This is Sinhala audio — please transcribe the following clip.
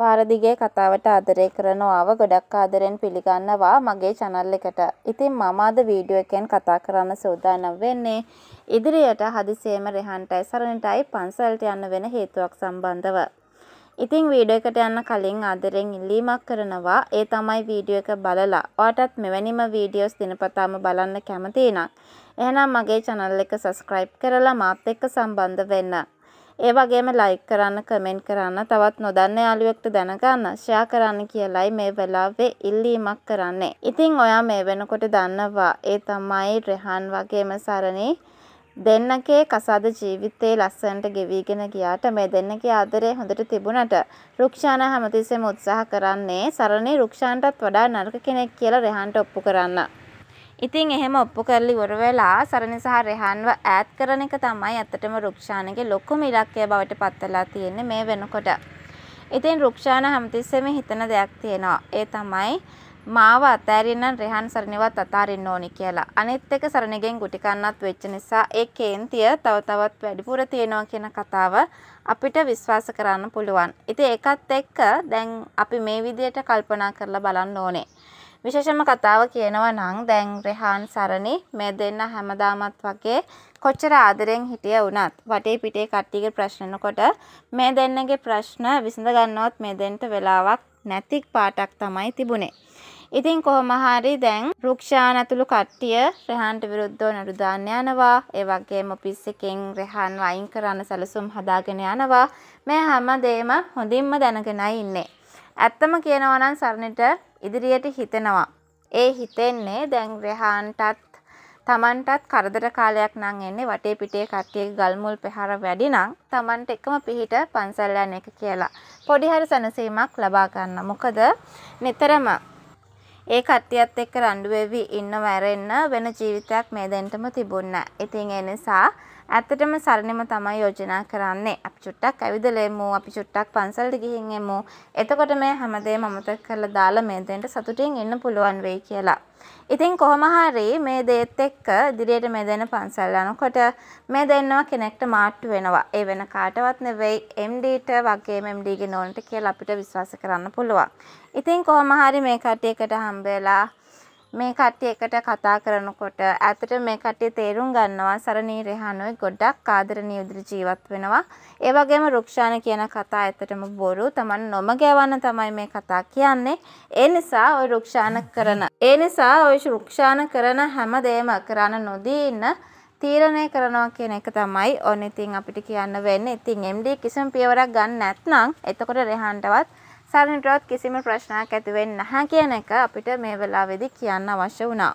පාරදිගේ කතාවට ආදරය කරනවාව ගොඩක් ආදරෙන් පිළිගන්නවා මගේ channel එකට. ඉතින් මම අද වීඩියෝ එකෙන් කතා කරන්න සූදානම් වෙන්නේ ඉදිරියට හදිසියෙම රෙහන්ටයි සරණටයි පන්සලට යන්න වෙන හේතුවක් සම්බන්ධව. ඉතින් වීඩියෝ එකට යන්න කලින් ආදරෙන් ඉල්ලීමක් කරනවා. ඒ තමයි වීඩියෝ එක බලලා ඔයාටත් මෙවැනිම වීඩියෝස් දිනපතාම බලන්න කැමති නම් එහෙනම් මගේ channel එක subscribe කරලා මාත් එක්ක සම්බන්ධ වෙන්න. ඒ වගේම ලයික් කරන්න කමෙන්ට් කරන්න තවත් නොදන්න යාළුවෙක්ට දැනගන්න ෂයා කරන්න කියලයි මේ වෙලාවේ ඉල්ලීමක් කරන්නේ. ඉතින් ඔයා මේ වෙනකොට දන්නවා ඒ තමයි රෙහන් වගේම සරණී දෙන්නගේ කසාද ජීවිතේ ලස්සනට ගෙවිගෙන ගියාට මේ දෙන්නගේ ආදරය හොඳට තිබුණට රුක්ෂාන හැමතිස්සෙම උත්සාහ කරන්නේ සරණේ රුක්ෂාන්ටත් වඩා නරක කෙනෙක් කියලා රෙහන්ට ඔප්පු කරන්න. ඉතින් එහෙම ඔප්පු කරලා ඉවර වෙලා සරණ සහ රෙහන්ව ඈඩ් කරන එක තමයි ඇත්තටම රුක්ෂානගේ ලොකුම ඉලක්කය බවට පත් වෙලා තියෙන්නේ මේ වෙනකොට. ඉතින් රුක්ෂාන හැමතිස්සෙම හිතන දෙයක් තියෙනවා. ඒ තමයි මාව අතෑරින්න රෙහන් සරණිවත් අතාරින්න ඕනි කියලා. අනිත් එක සරණගෙන් ගුටි කන්නත් වෙච්ච නිසා ඒ කේන්තිය තව තවත් වැඩිපුර තියෙනවා කියන කතාව අපිට විශ්වාස කරන්න පුළුවන්. ඉතින් ඒකත් එක්ක දැන් අපි මේ විදියට කල්පනා කරලා බලන්න ඕනේ. විශේෂම කතාව කියනවා නම් දැන් රෙහාන් සරණි මේ දෙන්න හැමදාමත් වගේ කොච්චර ආදරෙන් හිටිය වුණත් වටේ පිටේ කට්ටියගේ ප්‍රශ්නනකොට මේ දෙන්නගේ ප්‍රශ්න විසඳ ගන්නවත් මේ දෙන්නට වෙලාවක් නැති පාටක් තමයි තිබුණේ. ඉතින් කොහොම හරි දැන් රුක්ෂාන් ඇතුළු කට්ටිය රෙහන්ට විරුද්ධව නඩු දාන්න යනවා. ඒ වගේම ඔෆිස් එකෙන් රෙහන් වයින් කරන්න සැලසුම් හදාගෙන යනවා. මේ හැමදේම හොඳින්ම දැනගෙනයි ඉන්නේ. ඇත්තම කියනවා නම් සරණට ඉදිරියට හිතෙනවා. ඒ හිතෙන්නේ දැන් රෙහාන්ටත් තමන්ටත් කරදර කාලයක් නම් එන්නේ වටේ පිටේ කට්ටියගේ ගල්මුල් පෙහාර වැඩි නම් තමන්ට එකම පිහිට පන්සල් යන එක කියලා. පොඩි හරි සැනසීමක් ලබා ගන්න. මොකද නිතරම ඒ කට්ටියත් එක්ක රණ්ඩු වෙවි ඉන්නව ඇරෙන්න වෙන ජීවිතයක් මේ දෙන්නටම තිබුණා. ඉතින් ඒ නිසා ඇත්තටම සරණම තමයි යෝජනා කරන්නේ. අපි චුට්ටක් ඇවිදලෙමු, අපි චුට්ටක් පන්සලට ගිහින් එමු. එතකොට මේ හැමදේම අමතක කරලා දාලා මේ දෙන්නට සතුටින් ඉන්න පුළුවන් වෙයි කියලා. ඉතින් කොහොම හරි මේ දේත් එක්ක ඉදිරියට මෙදෙන පන්සල් යනකොට මේ දෙන්නම කෙනෙක්ට මාට්ටු වෙනවා. ඒ වෙන කාටවත් නෙවෙයි MDට වගේම MDගේ නෝනට කියලා අපිට විශ්වාස කරන්න පුළුවන්. ඉතින් කොහොම හරි මේ කට්ටියකට හම්බ වෙලා මේ කට්ටිය එකට කතා කරනකොට ඇතට මේ කට්ටිය තේරුම් ගන්නවා සරණී රෙහානුයි ගොඩක් ආදරණීය විදිහට ජීවත් වෙනවා. ඒ වගේම රුක්ෂාන කියන කතා ඇත්තටම බොරු. Taman නොම ගැවන්න තමයි මේ කතා කියන්නේ. ඒ නිසා ওই රුක්ෂාන කරන ඒ නිසා ওই රුක්ෂාන කරන හැම දෙයක්ම කරන්න නොදී ඉන්න තීරණය කරනවා කියන එක තමයි ඕන ඉතින් අපිට කියන්න වෙන්නේ. ඉතින් MD කිසිම පියවරක් ගන්න නැත්නම් එතකොට රෙහන්ටවත් සරණටවත් කිසිම ප්‍රශ්නයක් ඇතිවෙන්නේ නැහැ කියන එක අපිට මේ වෙලාවේදී කියන්න අවශ්‍ය වුණා.